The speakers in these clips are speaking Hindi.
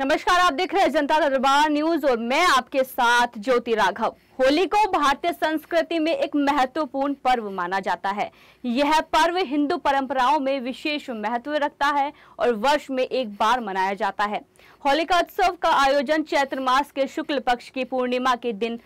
नमस्कार आप देख रहे हैं जनता दरबार न्यूज और मैं आपके साथ ज्योति राघव होली को भारतीय संस्कृति में एक महत्वपूर्ण पर्व माना जाता है यह पर्व हिंदू परंपराओं में विशेष महत्व रखता है और वर्ष में एक बार मनाया जाता है होलिका उत्सव का आयोजन चैत्र मास के शुक्ल पक्ष की पूर्णिमा के दिन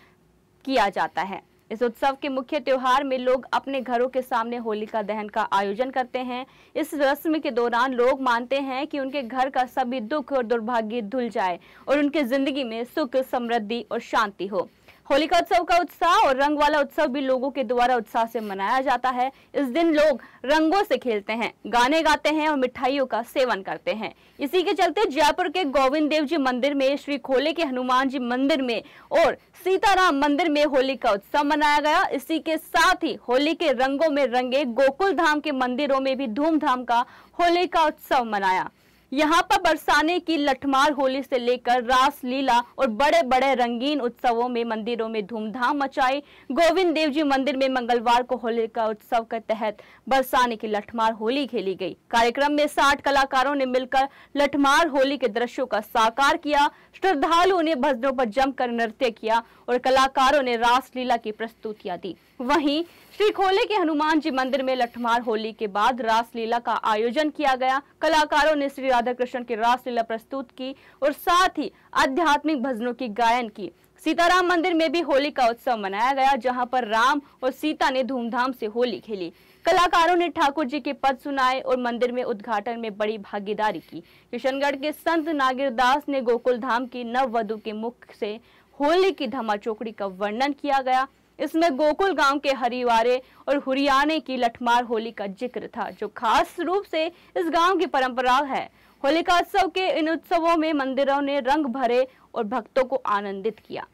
किया जाता है इस उत्सव के मुख्य त्योहार में लोग अपने घरों के सामने होलिका दहन का आयोजन करते हैं इस रस्म के दौरान लोग मानते हैं कि उनके घर का सभी दुख और दुर्भाग्य धुल जाए और उनके जिंदगी में सुख समृद्धि और शांति हो होलिका उत्सव का उत्साह और रंग वाला उत्सव भी लोगों के द्वारा उत्साह से मनाया जाता है इस दिन लोग रंगों से खेलते हैं गाने गाते हैं और मिठाइयों का सेवन करते हैं इसी के चलते जयपुर के गोविंद देव जी मंदिर में श्री खोले के हनुमान जी मंदिर में और सीताराम मंदिर में होली का उत्सव मनाया गया इसी के साथ ही होली के रंगों में रंगे गोकुल धाम के मंदिरों में भी धूमधाम का होली का उत्सव मनाया यहाँ पर बरसाने की लठमार होली से लेकर रास लीला और बड़े बड़े रंगीन उत्सवों में मंदिरों में धूमधाम मचाई गोविंद देव जी मंदिर में मंगलवार को होली का उत्सव के तहत बरसाने की लठमार होली खेली गई कार्यक्रम में साठ कलाकारों ने मिलकर लठमार होली के दृश्यों का साकार किया श्रद्धालुओं ने भजनों पर जमकर नृत्य किया और कलाकारों ने रास लीला की प्रस्तुतियां दी वही श्री खोले के हनुमान जी मंदिर में लठमार होली के बाद रास लीला का आयोजन किया गया कलाकारों ने श्री राधा कृष्ण की रासलीला प्रस्तुत की और साथ ही आध्यात्मिक भजनों की गायन की सीताराम मंदिर में भी होली का उत्सव मनाया गया जहां पर राम और सीता ने धूमधाम से होली खेली कलाकारों ने ठाकुर जी के पद सुनाए और मंदिर में उद्घाटन में बड़ी भागीदारी की किशनगढ़ के संत नागिर दास ने गोकुल धाम की नव वधु के मुख से होली की धमाचौकड़ी का वर्णन किया गया इसमें गोकुल गांव के हरिवारे और हुरियाने की लठमार होली का जिक्र था जो खास रूप से इस गांव की परंपरा है होलिका उत्सव के इन उत्सवों में मंदिरों ने रंग भरे और भक्तों को आनंदित किया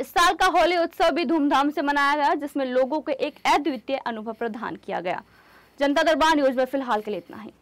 इस साल का होली उत्सव भी धूमधाम से मनाया गया जिसमें लोगों को एक अद्वितीय अनुभव प्रदान किया गया जनता दरबार न्यूज में फिलहाल के लिए इतना ही